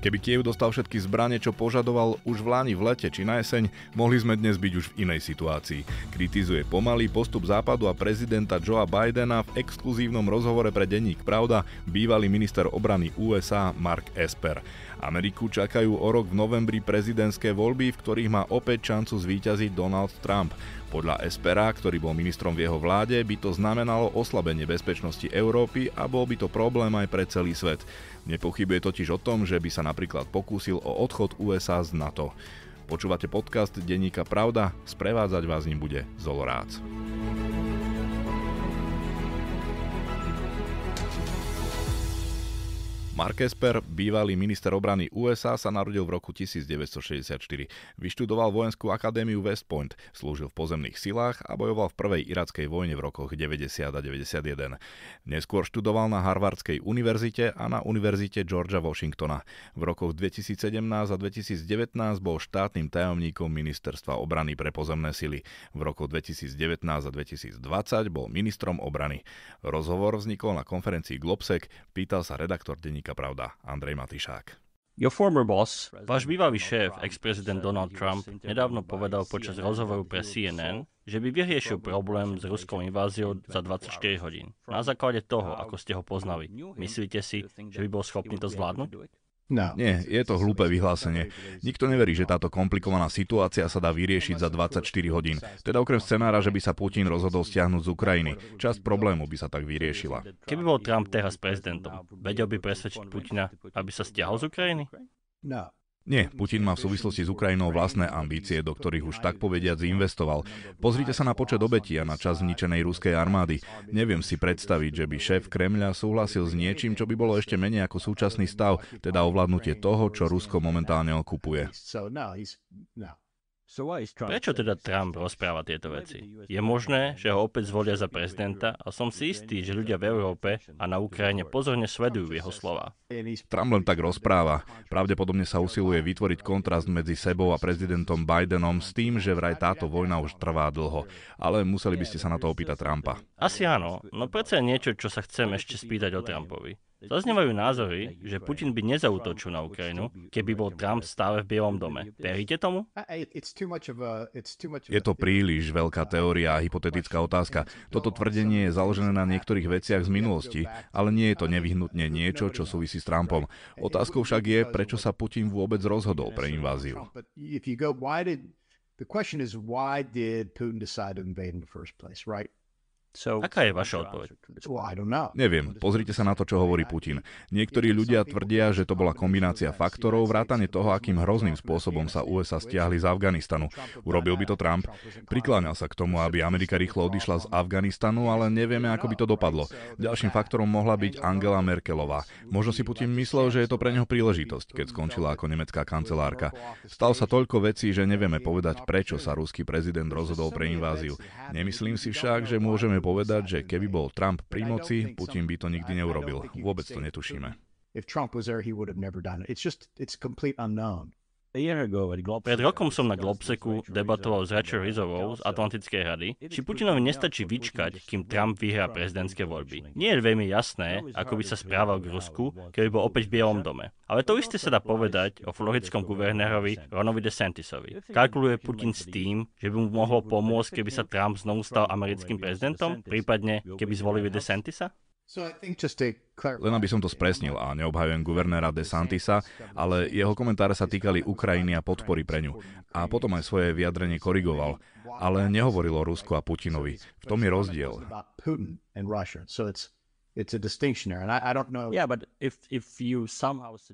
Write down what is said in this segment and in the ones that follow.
Keby Kiev dostal všetky zbranie, čo požadoval už v Láni v lete či na jeseň, mohli sme dnes byť už v inej situácii. Kritizuje pomalý postup západu a prezidenta Joea Bidena v exkluzívnom rozhovore pre denník Pravda bývalý minister obrany USA Mark Esper. Ameriku čakajú o rok v novembri prezidentské voľby, v ktorých má opäť šancu zvíťaziť Donald Trump. Podľa Espera, ktorý bol ministrom v jeho vláde, by to znamenalo oslabenie bezpečnosti Európy a bol by to problém aj pre celý svet. Nepochybuje totiž o tom, že by sa napríklad pokúsil o odchod USA z NATO. Počúvate podcast Denníka Pravda, sprevádzať vás ním bude Zolorác. Mark Esper, bývalý minister obrany USA, sa narodil v roku 1964. Vyštudoval vojenskú akadémiu West Point, slúžil v pozemných silách a bojoval v prvej irackej vojne v rokoch 90 a 91. Neskôr študoval na Harvardskej univerzite a na Univerzite Georgia Washingtona. V rokoch 2017 a 2019 bol štátnym tajomníkom ministerstva obrany pre pozemné sily. V roku 2019 a 2020 bol ministrom obrany. Rozhovor vznikol na konferencii Globsec, pýtal sa redaktor denníka politická pravda. Andrej Matišák. Váš bývalý šéf, ex-prezident Donald Trump, nedávno povedal počas rozhovoru pre CNN, že by vyriešil problém s ruskou inváziou za 24 hodín. Na základe toho, ako ste ho poznali, myslíte si, že by bol schopný to zvládnuť? No. Nie, je to hlúpe vyhlásenie. Nikto neverí, že táto komplikovaná situácia sa dá vyriešiť za 24 hodín. Teda okrem scenára, že by sa Putin rozhodol stiahnuť z Ukrajiny. Časť problému by sa tak vyriešila. Keby bol Trump teraz prezidentom, vedel by presvedčiť Putina, aby sa stiahol z Ukrajiny? No. Nie, Putin má v súvislosti s Ukrajinou vlastné ambície, do ktorých už tak povediať zinvestoval. Pozrite sa na počet obetí a na čas zničenej ruskej armády. Neviem si predstaviť, že by šéf Kremľa súhlasil s niečím, čo by bolo ešte menej ako súčasný stav, teda ovládnutie toho, čo Rusko momentálne okupuje. Prečo teda Trump rozpráva tieto veci? Je možné, že ho opäť zvolia za prezidenta a som si istý, že ľudia v Európe a na Ukrajine pozorne sledujú jeho slova. Trump len tak rozpráva. Pravdepodobne sa usiluje vytvoriť kontrast medzi sebou a prezidentom Bidenom s tým, že vraj táto vojna už trvá dlho. Ale museli by ste sa na to opýtať Trumpa. Asi áno, no predsa je niečo, čo sa chcem ešte spýtať o Trumpovi. Zaznievajú názory, že Putin by nezautočil na Ukrajinu, keby bol Trump stále v Bielom dome. Veríte tomu? Je to príliš veľká teória a hypotetická otázka. Toto tvrdenie je založené na niektorých veciach z minulosti, ale nie je to nevyhnutne niečo, čo súvisí s Trumpom. Otázkou však je, prečo sa Putin vôbec rozhodol pre inváziu. The question is, why did Putin decide to invade in the first place, right? Aká je vaša odpoveď? Neviem, pozrite sa na to, čo hovorí Putin. Niektorí ľudia tvrdia, že to bola kombinácia faktorov, vrátane toho, akým hrozným spôsobom sa USA stiahli z Afganistanu. Urobil by to Trump. Prikláňal sa k tomu, aby Amerika rýchlo odišla z Afganistanu, ale nevieme, ako by to dopadlo. Ďalším faktorom mohla byť Angela Merkelová. Možno si Putin myslel, že je to pre neho príležitosť, keď skončila ako nemecká kancelárka. Stal sa toľko vecí, že nevieme povedať, prečo sa ruský prezident rozhodol pre inváziu. Nemyslím si však, že môžeme povedať, že keby bol Trump pri moci, Putin by to nikdy neurobil. Vôbec to netušíme. If Trump was there, he would have never done it. It's just, it's complete unknown. Pred rokom som na Globseku debatoval s Rachel Rizovou z Atlantickej rady, či Putinovi nestačí vyčkať, kým Trump vyhrá prezidentské voľby. Nie je veľmi jasné, ako by sa správal k Rusku, keby bol opäť v Bielom dome. Ale to no, isté sa dá povedať o floridskom guvernérovi Ronovi DeSantisovi. Kalkuluje Putin s tým, že by mu mohlo pomôcť, keby sa Trump znovu stal americkým prezidentom, prípadne keby zvolili DeSantisa? Len aby som to spresnil a neobhajujem guvernéra De Santisa, ale jeho komentáre sa týkali Ukrajiny a podpory pre ňu. A potom aj svoje vyjadrenie korigoval. Ale nehovoril o Rusku a Putinovi. V tom je rozdiel.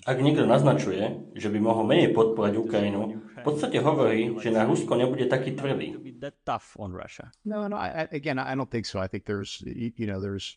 Ak niekto naznačuje, že by mohol menej podporať Ukrajinu, v podstate hovorí, že na Rusko nebude taký tvrdý. No, no, again, I don't think so. I think there's, you know, there's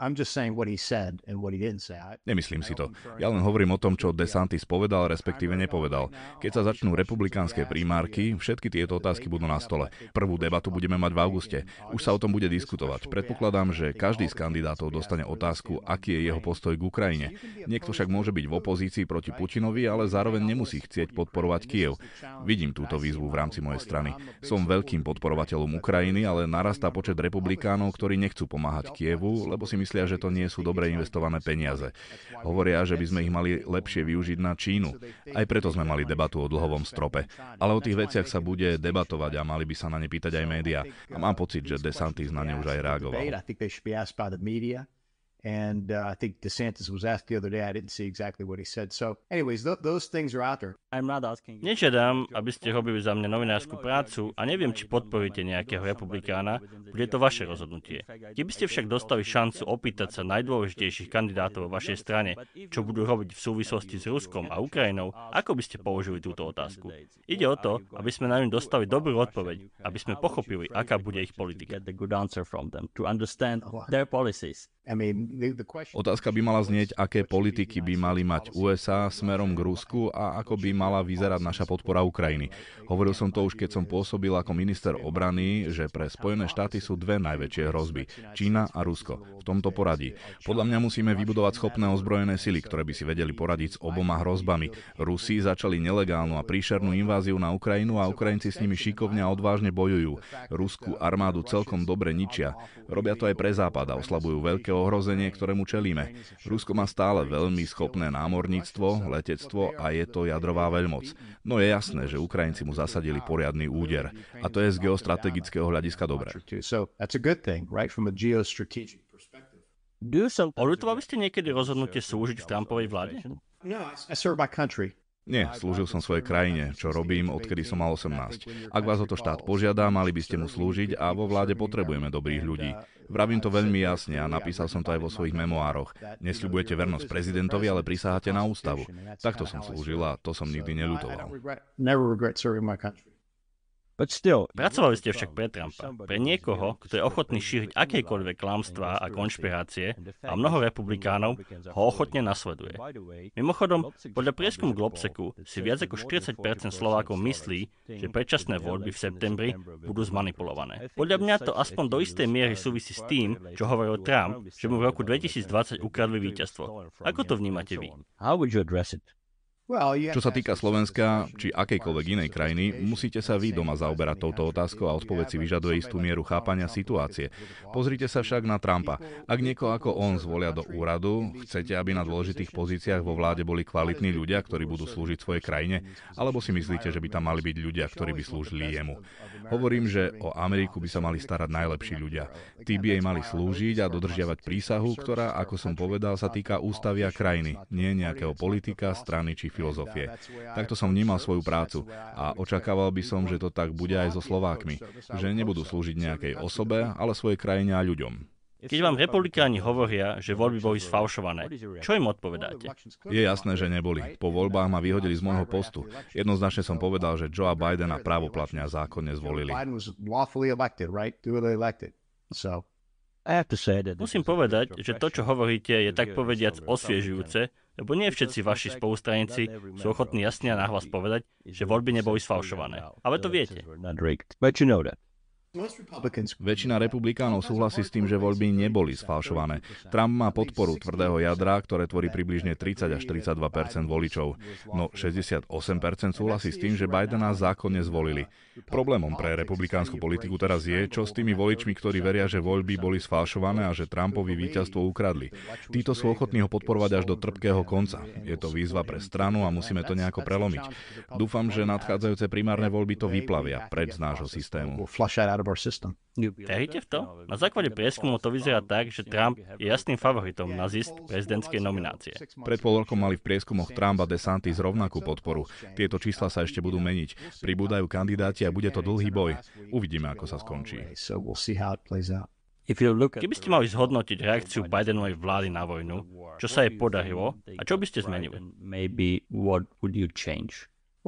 I'm just saying what he said and what he didn't say. Nemyslím si to. Ja len hovorím o tom, čo uh, DeSantis povedal, respektíve nepovedal. Keď sa začnú republikánske primárky, všetky tieto otázky budú na stole. Prvú debatu budeme mať v auguste. Už sa o tom bude diskutovať. Predpokladám, že každý z kandidátov dostane otázku, aký je jeho postoj k Ukrajine. Niekto však môže byť v opozícii proti Putinovi, ale zároveň nemusí chcieť podporovať Kiev. Vidím túto výzvu v rámci mojej strany. Som veľkým podporovateľom Ukrajiny, ale narastá počet republikánov, ktorí nechcú pomáhať Kiev Kievu, lebo si myslia, že to nie sú dobre investované peniaze. Hovoria, že by sme ich mali lepšie využiť na Čínu. Aj preto sme mali debatu o dlhovom strope. Ale o tých veciach sa bude debatovať a mali by sa na ne pýtať aj médiá. A mám pocit, že DeSantis na ne už aj reagoval. And uh, I think DeSantis was asked the other day. I didn't see exactly what he said. So, anyways, th- those things are out there. Nežiadam, aby ste robili za mňa novinársku prácu a neviem, či podporíte nejakého republikána, bude to vaše rozhodnutie. Keby ste však dostali šancu opýtať sa najdôležitejších kandidátov vo vašej strane, čo budú robiť v súvislosti s Ruskom a Ukrajinou, ako by ste položili túto otázku? Ide o to, aby sme na ňu dostali dobrú odpoveď, aby sme pochopili, aká bude ich politika. I mean, Otázka by mala znieť, aké politiky by mali mať USA smerom k Rusku a ako by mala vyzerať naša podpora Ukrajiny. Hovoril som to už, keď som pôsobil ako minister obrany, že pre Spojené štáty sú dve najväčšie hrozby. Čína a Rusko. V tomto poradí. Podľa mňa musíme vybudovať schopné ozbrojené sily, ktoré by si vedeli poradiť s oboma hrozbami. Rusi začali nelegálnu a príšernú inváziu na Ukrajinu a Ukrajinci s nimi šikovne a odvážne bojujú. Ruskú uh, armádu celkom dobre ničia. Robia to aj pre Západ a oslabujú veľké ohrozenie ohrozenie, ktorému čelíme. Rusko má stále veľmi schopné námorníctvo, letectvo a je to jadrová veľmoc. No je jasné, že Ukrajinci mu zasadili poriadny úder. A to je z geostrategického hľadiska dobré. Oľutovali ste niekedy rozhodnutie slúžiť v Trumpovej vláde? No, nie, slúžil som svojej krajine, čo robím, odkedy som mal 18. Ak vás o to štát požiada, mali by ste mu slúžiť a vo vláde potrebujeme dobrých ľudí. Vravím to veľmi jasne a napísal som to aj vo svojich memoároch. Nesľubujete vernosť prezidentovi, ale prisáhate na ústavu. Takto som slúžil a to som nikdy neľutoval. Pracovali ste však pre Trumpa, pre niekoho, kto je ochotný šíriť akékoľvek klamstvá a konšpirácie a mnoho republikánov ho ochotne nasleduje. Mimochodom, podľa prieskumu Globseku si viac ako 40% Slovákov myslí, že predčasné voľby v septembri budú zmanipulované. Podľa mňa to aspoň do istej miery súvisí s tým, čo hovoril Trump, že mu v roku 2020 ukradli víťazstvo. Ako to vnímate vy? How would you address it? Čo sa týka Slovenska či akejkoľvek inej krajiny, musíte sa vy doma zaoberať touto otázkou a odpoveď si vyžaduje istú mieru chápania situácie. Pozrite sa však na Trumpa. Ak nieko ako on zvolia do úradu, chcete, aby na dôležitých pozíciách vo vláde boli kvalitní ľudia, ktorí budú slúžiť svojej krajine, alebo si myslíte, že by tam mali byť ľudia, ktorí by slúžili jemu. Hovorím, že o Ameriku by sa mali starať najlepší ľudia. Tí by jej mali slúžiť a dodržiavať prísahu, ktorá, ako som povedal, sa týka ústavia krajiny, nie nejakého politika, strany či filozofie. Takto som vnímal svoju prácu a očakával by som, že to tak bude aj so Slovákmi, že nebudú slúžiť nejakej osobe, ale svojej krajine a ľuďom. Keď vám republikáni hovoria, že voľby boli sfalšované, čo im odpovedáte? Je jasné, že neboli. Po voľbách ma vyhodili z môjho postu. Jednoznačne som povedal, že Biden Bidena právoplatne a zákonne zvolili. Musím povedať, že to, čo hovoríte, je tak povediac osviežujúce, lebo nie všetci vaši spolustranci sú ochotní jasne a nahlas povedať, že voľby neboli sfalšované. Ale to viete. Väčšina republikánov súhlasí s tým, že voľby neboli sfalšované. Trump má podporu tvrdého jadra, ktoré tvorí približne 30 až 42 voličov. No 68 súhlasí s tým, že Bidena zákonne zvolili. Problémom pre republikánsku politiku teraz je, čo s tými voličmi, ktorí veria, že voľby boli sfalšované a že Trumpovi víťazstvo ukradli. Títo sú ochotní ho podporovať až do trpkého konca. Je to výzva pre stranu a musíme to nejako prelomiť. Dúfam, že nadchádzajúce primárne voľby to vyplavia preč z nášho systému out of our system. Veríte v to? Na základe prieskumu to vyzerá tak, že Trump je jasným favoritom na zisk prezidentskej nominácie. Pred pol rokom mali v prieskumoch Trump a DeSantis rovnakú podporu. Tieto čísla sa ešte budú meniť. Pribúdajú kandidáti a bude to dlhý boj. Uvidíme, ako sa skončí. Keby ste mali zhodnotiť reakciu Bidenovej vlády na vojnu, čo sa jej podarilo a čo by ste zmenili?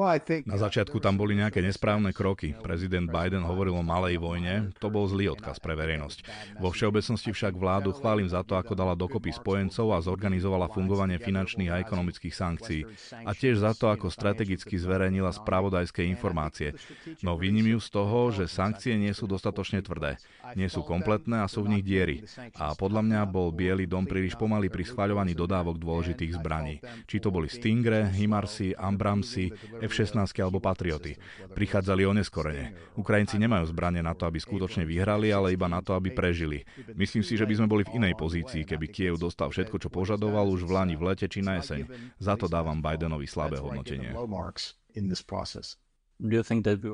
Na uh, začiatku tam boli nejaké nesprávne kroky. Prezident Biden hovoril o malej vojne. To bol zlý odkaz pre verejnosť. Vo všeobecnosti však vládu chválim za to, ako dala dokopy spojencov a zorganizovala fungovanie finančných a ekonomických sankcií. A tiež za to, ako strategicky zverejnila spravodajské informácie. No viním ju z toho, že sankcie nie sú dostatočne tvrdé. Nie sú kompletné a sú v nich diery. A podľa mňa bol Bielý dom príliš pomalý pri schváľovaní dodávok dôležitých zbraní. Či to boli Stingre, Himarsi, Ambramsy, F-16 alebo Patrioty. Prichádzali oneskorene. Ukrajinci nemajú zbranie na to, aby skutočne vyhrali, ale iba na to, aby prežili. Myslím si, že by sme boli v inej pozícii, keby Kiev dostal všetko, čo požadoval už v Lani v lete či na jeseň. Za to dávam Bidenovi slabé hodnotenie.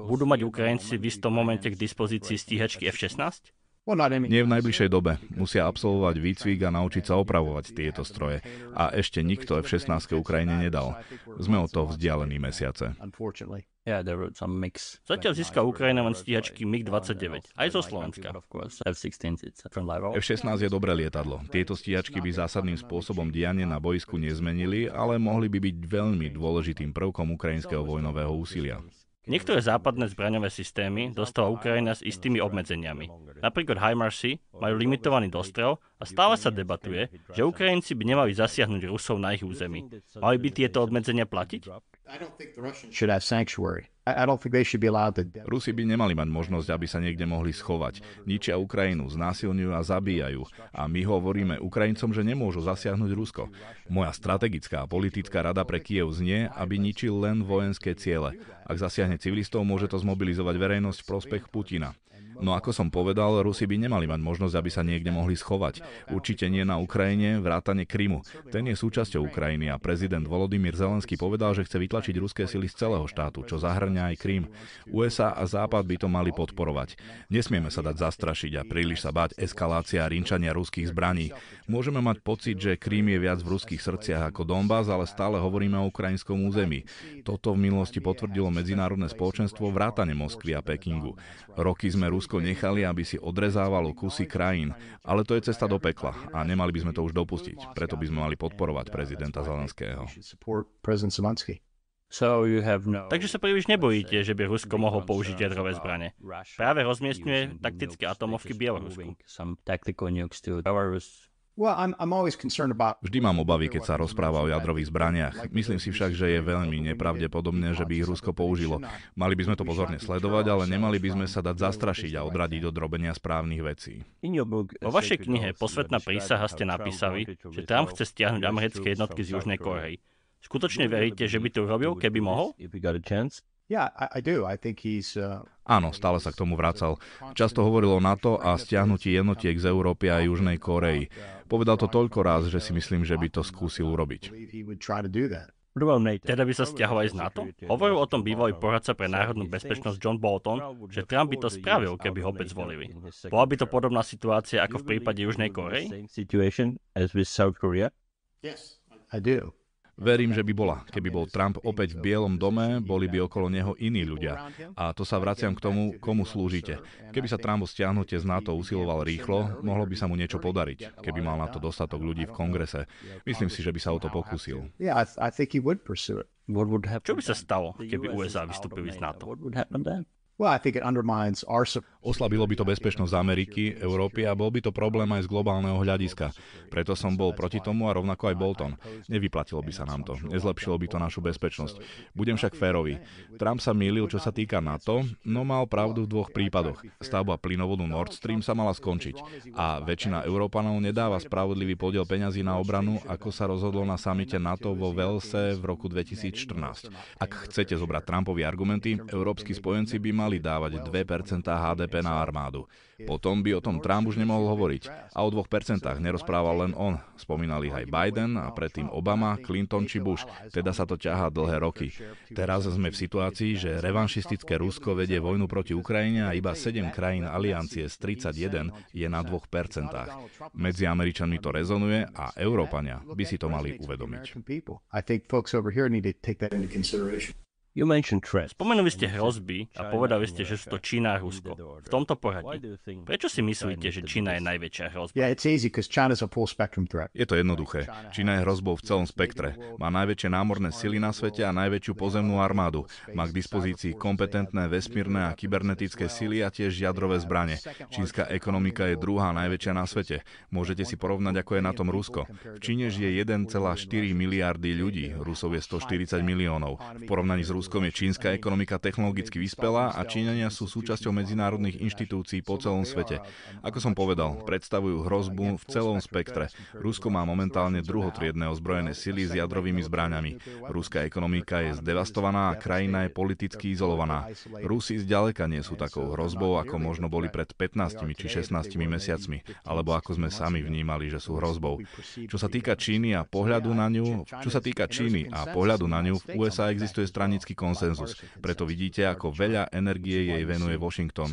Budú mať Ukrajinci v istom momente k dispozícii stíhačky F-16? Nie v najbližšej dobe. Musia absolvovať výcvik a naučiť sa opravovať tieto stroje. A ešte nikto F-16 Ukrajine nedal. Sme o to vzdialení mesiace. Zatiaľ získa Ukrajina len stíhačky MiG-29, aj zo Slovenska. F-16 je dobré lietadlo. Tieto stíhačky by zásadným spôsobom dianie na boisku nezmenili, ale mohli by byť veľmi dôležitým prvkom ukrajinského vojnového úsilia. Niektoré západné zbraňové systémy dostala Ukrajina s istými obmedzeniami. Napríklad HIMARSy majú limitovaný dostrel a stále sa debatuje, že Ukrajinci by nemali zasiahnuť Rusov na ich území. Mali by tieto obmedzenia platiť? Rusi by nemali mať možnosť, aby sa niekde mohli schovať. Ničia Ukrajinu, znásilňujú a zabíjajú. A my hovoríme Ukrajincom, že nemôžu zasiahnuť Rusko. Moja strategická a politická rada pre Kiev znie, aby ničil len vojenské ciele. Ak zasiahne civilistov, môže to zmobilizovať verejnosť v prospech Putina. No ako som povedal, Rusi by nemali mať možnosť, aby sa niekde mohli schovať. Určite nie na Ukrajine, vrátane Krymu. Ten je súčasťou Ukrajiny a prezident Volodymyr Zelenský povedal, že chce vytlačiť ruské sily z celého štátu, čo zahrňa aj Krym. USA a Západ by to mali podporovať. Nesmieme sa dať zastrašiť a príliš sa báť eskalácia a rinčania ruských zbraní. Môžeme mať pocit, že Krím je viac v ruských srdciach ako Donbass, ale stále hovoríme o ukrajinskom území. Toto v minulosti potvrdilo medzinárodné spoločenstvo vrátane Moskvy a Pekingu. Roky sme rus. Rusko nechali, aby si odrezávalo kusy krajín, ale to je cesta do pekla a nemali by sme to už dopustiť. Preto by sme mali podporovať prezidenta Zelenského. No Takže sa príliš nebojíte, že by Rusko mohlo uh, použiť jadrové uh, zbranie. Práve rozmiestňuje taktické atomovky Bielorusku. Vždy mám obavy, keď sa rozpráva o jadrových zbraniach. Myslím si však, že je veľmi nepravdepodobné, že by ich Rusko použilo. Mali by sme to pozorne sledovať, ale nemali by sme sa dať zastrašiť a odradiť od robenia správnych vecí. Vo eh, vašej knihe Posvetná prísaha ste napísali, že tam chce stiahnuť americké jednotky z Južnej Korei. Skutočne veríte, že by to urobil, keby mohol? Uh, Áno, stále sa k tomu vracal. Často hovoril o NATO a stiahnutí jednotiek z Európy a Južnej Koreji. Povedal to toľko raz, že si myslím, že by to skúsil urobiť. Teda by sa stiahol aj z NATO? Hovoril o tom bývalý poradca pre národnú bezpečnosť John Bolton, že Trump by to spravil, keby ho opäť zvolili. Bola by to podobná situácia ako v prípade Južnej Korei? Verím, že by bola. Keby bol Trump opäť v Bielom dome, boli by okolo neho iní ľudia. A to sa vraciam k tomu, komu slúžite. Keby sa Trump o stiahnutie z NATO usiloval rýchlo, mohlo by sa mu niečo podariť, keby mal na to dostatok ľudí v kongrese. Myslím si, že by sa o to pokúsil. Čo by sa stalo, keby USA vystúpili z NATO? Oslabilo by to bezpečnosť Ameriky, Európy a bol by to problém aj z globálneho hľadiska. Preto som bol proti tomu a rovnako aj Bolton. Nevyplatilo by sa nám to. Nezlepšilo by to našu bezpečnosť. Budem však férový. Trump sa mýlil, čo sa týka NATO, no mal pravdu v dvoch prípadoch. Stavba plynovodu Nord Stream sa mala skončiť a väčšina Európanov nedáva spravodlivý podiel peňazí na obranu, ako sa rozhodlo na samite NATO vo Velse v roku 2014. Ak chcete zobrať Trumpovi argumenty, európsky spojenci by mali mali dávať 2% HDP na armádu. Potom by o tom Trump už nemohol hovoriť. A o 2% nerozprával len on. Spomínali ich aj Biden a predtým Obama, Clinton či Bush. Teda sa to ťahá dlhé roky. Teraz sme v situácii, že revanšistické Rusko vedie vojnu proti Ukrajine a iba 7 krajín aliancie z 31 je na 2%. Medzi Američanmi to rezonuje a Európania by si to mali uvedomiť. I think folks over here need to take that into consideration. Spomenuli ste hrozby a povedali ste, že sú to Čína a Rusko. V tomto poradí. Prečo si myslíte, že Čína je najväčšia hrozba? Je to jednoduché. Čína je hrozbou v celom spektre. Má najväčšie námorné sily na svete a najväčšiu pozemnú armádu. Má k dispozícii kompetentné vesmírne a kybernetické sily a tiež jadrové zbranie. Čínska ekonomika je druhá najväčšia na svete. Môžete si porovnať, ako je na tom Rusko. V Číne žije 1,4 miliardy ľudí, Rusov je 140 miliónov. V porovnaní s Ruskom Ruskom je čínska ekonomika technologicky vyspelá a Číňania sú súčasťou medzinárodných inštitúcií po celom svete. Ako som povedal, predstavujú hrozbu v celom spektre. Rusko má momentálne druhotriedne ozbrojené sily s jadrovými zbraňami. Ruská ekonomika je zdevastovaná a krajina je politicky izolovaná. Rusi zďaleka nie sú takou hrozbou, ako možno boli pred 15 či 16 mesiacmi, alebo ako sme sami vnímali, že sú hrozbou. Čo sa týka Číny a pohľadu na ňu, čo sa týka Číny a pohľadu na ňu, v USA existuje stranický konsenzus. Preto vidíte, ako veľa energie jej venuje Washington.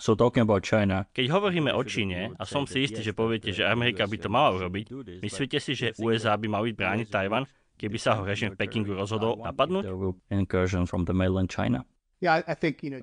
So talking about China. Keď hovoríme o Číne, a som si istý, že poviete, že Amerika by to mala urobiť, myslíte si, že USA by mali brániť Tajvan, keby sa ho režim v Pekingu rozhodol napadnúť?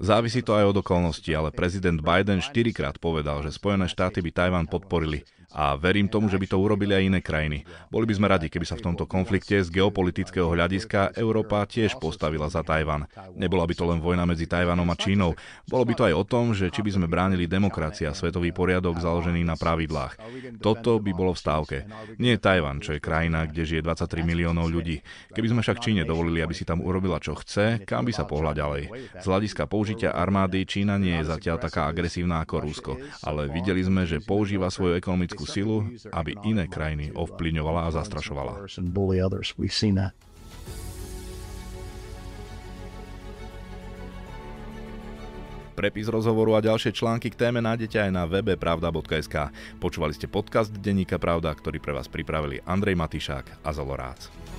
Závisí to aj od okolností, ale prezident Biden štyrikrát povedal, že Spojené štáty by Tajvan podporili a verím tomu, že by to urobili aj iné krajiny. Boli by sme radi, keby sa v tomto konflikte z geopolitického hľadiska Európa tiež postavila za Tajvan. Nebola by to len vojna medzi Tajvanom a Čínou. Bolo by to aj o tom, že či by sme bránili demokracia a svetový poriadok založený na pravidlách. Toto by bolo v stávke. Nie Tajvan, čo je krajina, kde žije 23 miliónov ľudí. Keby sme však Číne dovolili, aby si tam urobila čo chce, kam by sa pohľa ďalej. Z hľadiska použitia armády Čína nie je zatiaľ taká agresívna ako Rusko, ale videli sme, že používa svoju ekonomickú vojenskú silu, aby iné krajiny ovplyvňovala a zastrašovala. Prepis rozhovoru a ďalšie články k téme nájdete aj na webe pravda.sk. Počúvali ste podcast Denníka Pravda, ktorý pre vás pripravili Andrej Matišák a Zolorác.